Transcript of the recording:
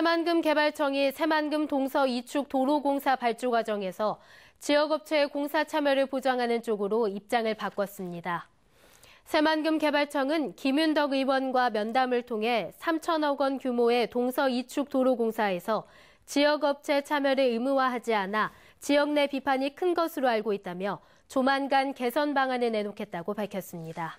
새만금 개발청이 새만금 동서 이축 도로공사 발주 과정에서 지역업체의 공사 참여를 보장하는 쪽으로 입장을 바꿨습니다. 새만금 개발청은 김윤덕 의원과 면담을 통해 3천억 원 규모의 동서 이축 도로공사에서 지역업체 참여를 의무화하지 않아 지역 내 비판이 큰 것으로 알고 있다며 조만간 개선 방안을 내놓겠다고 밝혔습니다.